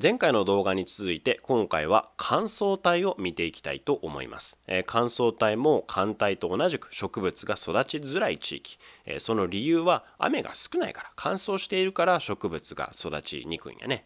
前回の動画に続いて今回は乾燥帯を見ていきたいと思います、えー、乾燥帯も寒帯と同じく植物が育ちづらい地域、えー、その理由は雨が少ないから乾燥しているから植物が育ちにくいんやね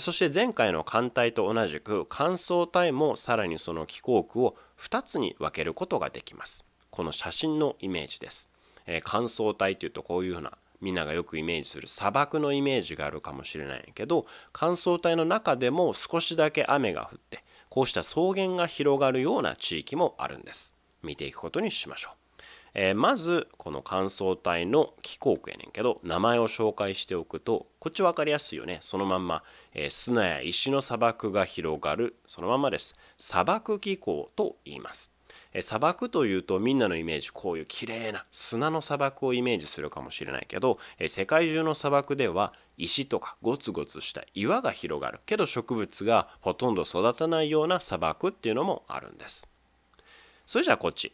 そして前回の寒帯と同じく乾燥帯もさらにその気候区を2つに分けることができますこの写真のイメージですえ乾燥帯というとこういうふうなみんながよくイメージする砂漠のイメージがあるかもしれないけど乾燥帯の中でも少しだけ雨が降ってこうした草原が広がるような地域もあるんです見ていくことにしましょう、えー、まずこの乾燥帯の気候区やねんけど名前を紹介しておくとこっち分かりやすいよねそのまんま、えー、砂や石の砂漠が広がるそのままです砂漠気候と言います砂漠というとみんなのイメージこういうきれいな砂の砂漠をイメージするかもしれないけど世界中の砂漠では石とかゴツゴツした岩が広がるけど植物がほとんど育たないような砂漠っていうのもあるんです。それじゃあこっち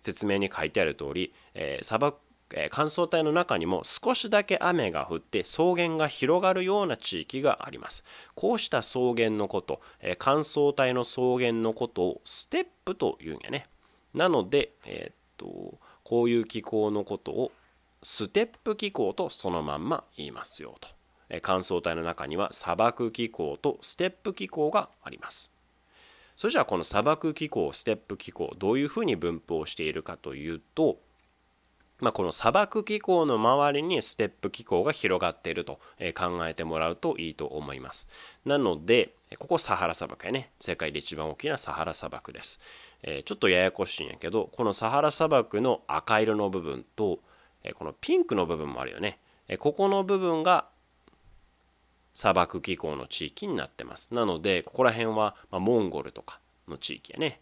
説明に書いてある通り、え砂漠え乾燥帯の中にも少しだけ雨が降って草原が広がるような地域がありますこうした草原のこと、え乾燥帯の草原のことをステップというんやねなので、えー、っとこういう気候のことをステップ気候とそのまんま言いますよと、え乾燥帯の中には砂漠気候とステップ気候がありますそれじゃあこの砂漠気候ステップ気候どういうふうに分布をしているかというとまあ、この砂漠気候の周りにステップ気候が広がっていると考えてもらうといいと思います。なので、ここサハラ砂漠やね。世界で一番大きなサハラ砂漠です。えちょっとややこしいんやけど、このサハラ砂漠の赤色の部分と、えこのピンクの部分もあるよね。えここの部分が砂漠気候の地域になってます。なので、ここら辺は、まモンゴルとかの地域やね。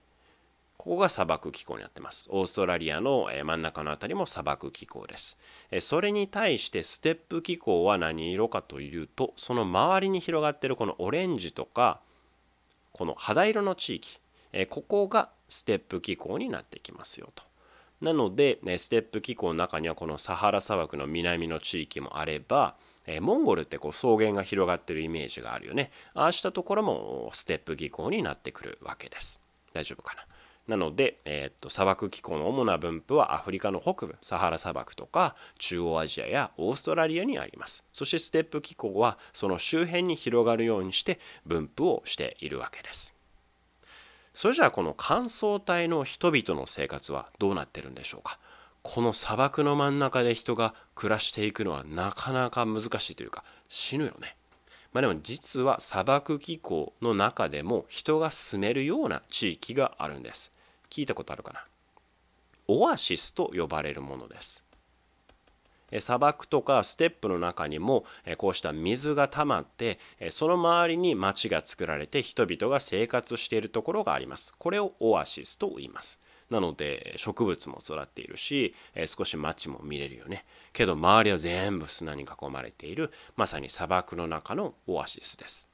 ここが砂漠気候になってます。オーストラリアの真ん中の辺りも砂漠気候です。それに対してステップ気候は何色かというと、その周りに広がってるこのオレンジとか、この肌色の地域、ここがステップ気候になってきますよと。なので、ステップ気候の中にはこのサハラ砂漠の南の地域もあれば、モンゴルってこう草原が広がってるイメージがあるよね。ああしたところもステップ気候になってくるわけです。大丈夫かな。なので、えっと砂漠気候の主な分布はアフリカの北部サハラ砂漠とか中央アジアやオーストラリアにありますそしてステップ気候はその周辺に広がるようにして分布をしているわけですそれじゃあこの乾燥帯の人々の生活はどうなってるんでしょうかこの砂漠の真ん中で人が暮らしていくのはなかなか難しいというか死ぬよねまあ、でも実は砂漠気候の中でも人が住めるような地域があるんです。聞いたことあるかなオアシスと呼ばれるものです砂漠とかステップの中にもこうした水が溜まってその周りに町が作られて人々が生活しているところがありますこれをオアシスと言いますなので植物も育っているし少し町も見れるよねけど周りは全部砂に囲まれているまさに砂漠の中のオアシスです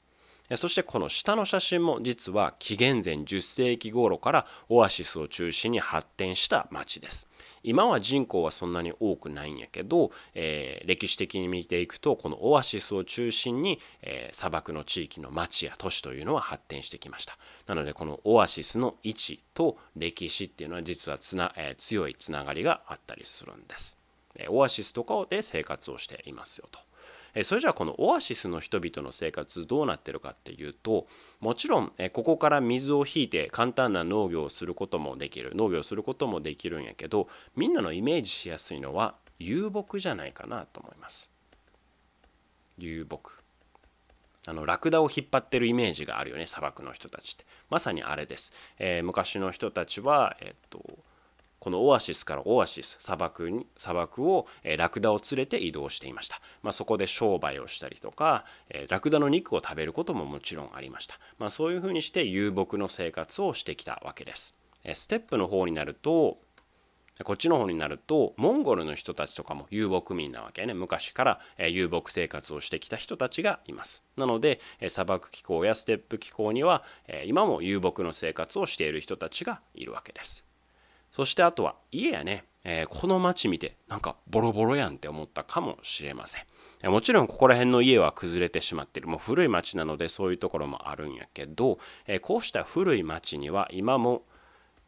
そしてこの下の写真も実は紀元前10世紀頃からオアシスを中心に発展した町です。今は人口はそんなに多くないんやけど、えー、歴史的に見ていくとこのオアシスを中心に、えー、砂漠の地域の町や都市というのは発展してきましたなのでこのオアシスの位置と歴史っていうのは実はつな、えー、強いつながりがあったりするんです、えオアシスとかで生活をしていますよとそれじゃあこのオアシスの人々の生活どうなってるかっていうともちろんここから水を引いて簡単な農業をすることもできる農業をすることもできるんやけどみんなのイメージしやすいのは遊牧じゃないかなと思います。遊牧あのラクダを引っ張ってるイメージがあるよね砂漠の人たちってまさにあれです、えー、昔の人たちは、えっとこのオアシスからオアシス砂漠に砂漠を、えー、ラクダを連れて移動していました、まあ、そこで商売をしたりとか、えー、ラクダの肉を食べることももちろんありました、まあ、そういうふうにして遊牧の生活をしてきたわけです、えー、ステップの方になるとこっちの方になるとモンゴルの人たちとかも遊牧民なわけね昔から、え遊牧生活をしてきた人たちがいますなので、え砂漠気候やステップ気候には、え今も遊牧の生活をしている人たちがいるわけですそしてあとは家やね、えー、この街見てなんかボロボロやんって思ったかもしれません。もちろんここら辺の家は崩れてしまってる。もう古い町なのでそういうところもあるんやけど、えー、こうした古い町には今も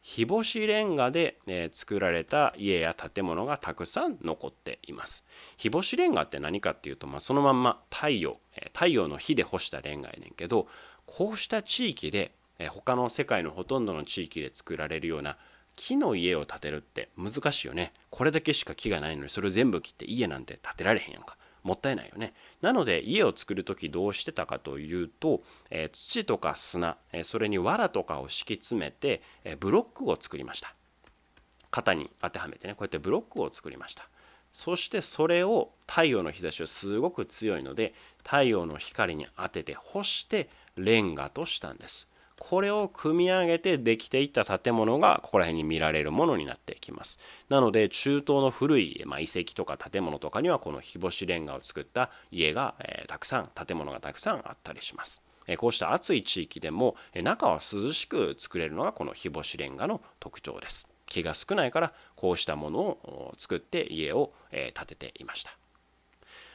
日干しレンガで、えー、作られた家や建物がたくさん残っています。日干しレンガって何かっていうと、まあ、そのまんま太陽、え太陽の火で干したレンガやねんけど、こうした地域で、え他の世界のほとんどの地域で作られるような木の家を建てるって難しいよねこれだけしか木がないのにそれを全部切って家なんて建てられへんやんかもったいないよねなので家を作る時どうしてたかというと、えー、土とか砂、えー、それに藁とかを敷き詰めて、えー、ブロックを作りました肩に当てはめてねこうやってブロックを作りましたそしてそれを太陽の日差しはすごく強いので太陽の光に当てて干してレンガとしたんですこれを組み上げてできていった建物がここら辺に見られるものになってきますなので中東の古い、ま遺跡とか建物とかにはこの日干しレンガを作った家が、えたくさん建物がたくさんあったりしますこうした暑い地域でも中は涼しく作れるのがこの日干しレンガの特徴です木が少ないからこうしたものを作って家を建てていました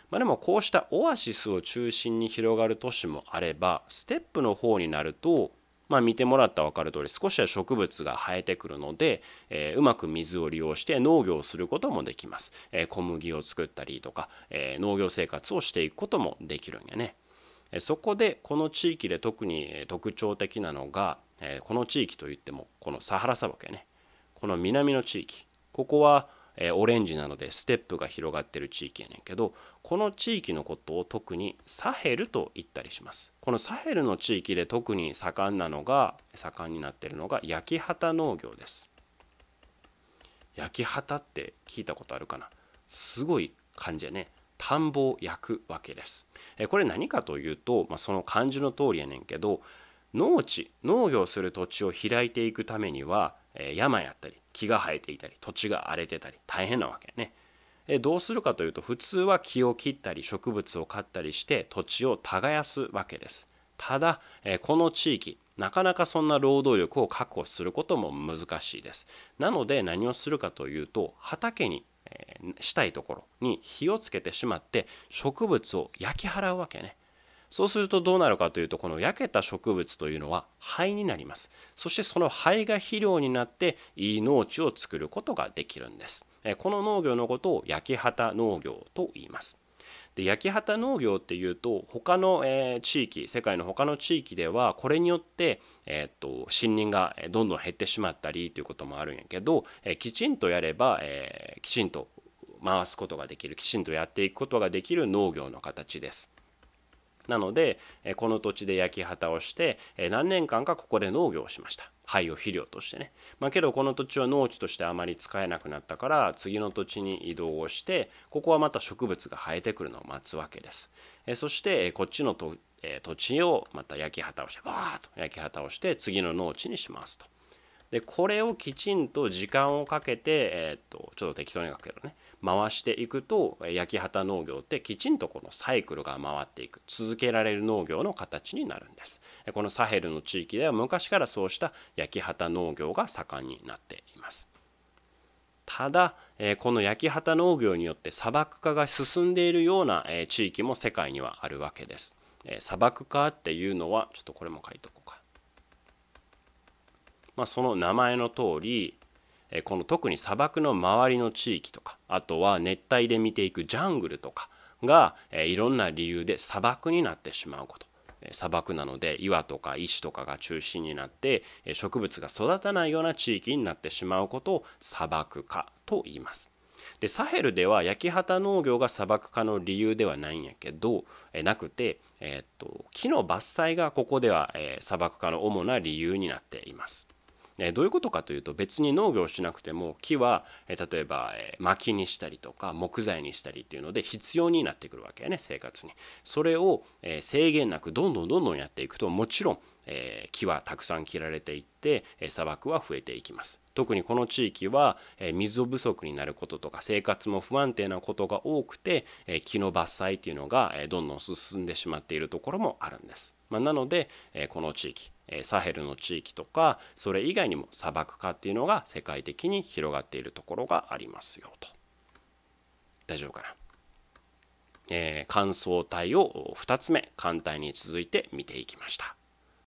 まあ、でもこうしたオアシスを中心に広がる都市もあればステップの方になるとまあ、見てもらったら分かる通り少しは植物が生えてくるので、えー、うまく水を利用して農業をすることもできます、えー、小麦を作ったりとか、えー、農業生活をしていくこともできるんやねそこでこの地域で特に特徴的なのがこの地域といってもこのサハラ砂漠やねこの南の地域ここはえオレンジなのでステップが広がってる地域やねんけどこの地域のことを特にサヘルと言ったりしますこのサヘルの地域で特に盛んなのが盛んになってるのが焼き畑農業です焼き畑って聞いたことあるかなすごい感じやね田んぼを焼くわけですこれ何かというと、まあ、その漢字の通りやねんけど農地農業する土地を開いていくためには山やったり木が生えていたり土地が荒れてたり大変なわけね。えどうするかというと普通は木を切ったり植物を刈ったりして土地を耕すわけです。ただ、えこの地域なかなかそんな労働力を確保することも難しいです。なので何をするかというと畑にえしたいところに火をつけてしまって植物を焼き払うわけね。そうするとどうなるかというとこの焼けた植物というのは灰になりますそしてその灰が肥料になっていい農地を作ることができるんですこの農業のことを焼き畑農業と言いますで焼き畑農業っていうと他の、え地域世界の他の地域ではこれによって、えっと森林がどんどん減ってしまったりということもあるんやけど、えきちんとやれば、えきちんと回すことができるきちんとやっていくことができる農業の形です。なのでこの土地で焼き畑をして何年間かここで農業をしました灰を肥料としてね、まあ、けどこの土地は農地としてあまり使えなくなったから次の土地に移動をしてここはまた植物が生えてくるのを待つわけですえそしてこっちのと、え土地をまた焼き畑をしてバーッと焼き畑をして次の農地にしますとでこれをきちんと時間をかけて、えー、っとちょっと適当に書くけどね回していくと焼き畑農業ってきちんとこのサイクルが回っていく続けられる農業の形になるんですこのサヘルの地域では昔からそうした焼き畑農業が盛んになっていますただこの焼き畑農業によって砂漠化が進んでいるような地域も世界にはあるわけです砂漠化っていうのはちょっとこれも書いとこうか、まあ、その名前の通りこの特に砂漠の周りの地域とかあとは熱帯で見ていくジャングルとかが、いろんな理由で砂漠になってしまうこと。砂漠なので岩とか石とかが中心になって植物が育たないような地域になってしまうことを砂漠化と言います。でサヘルでは焼き畑農業が砂漠化の理由ではないんやけどなくて、えっと木の伐採がここでは、砂漠化の主な理由になっています。えどういうことかというと別に農業をしなくても木は、え例えば、え薪にしたりとか木材にしたりっていうので必要になってくるわけやね生活に。それを、え制限なくどんどんどんどんやっていくともちろん、え木はたくさん切られていって、え砂漠は増えていきます。特にこの地域は水不足になることとか生活も不安定なことが多くて木の伐採っていうのがどんどん進んでしまっているところもあるんです。まあ、なのでこの地域サヘルの地域とかそれ以外にも砂漠化っていうのが世界的に広がっているところがありますよと大丈夫かな、えー、乾燥帯を2つ目艦隊に続いて見ていきました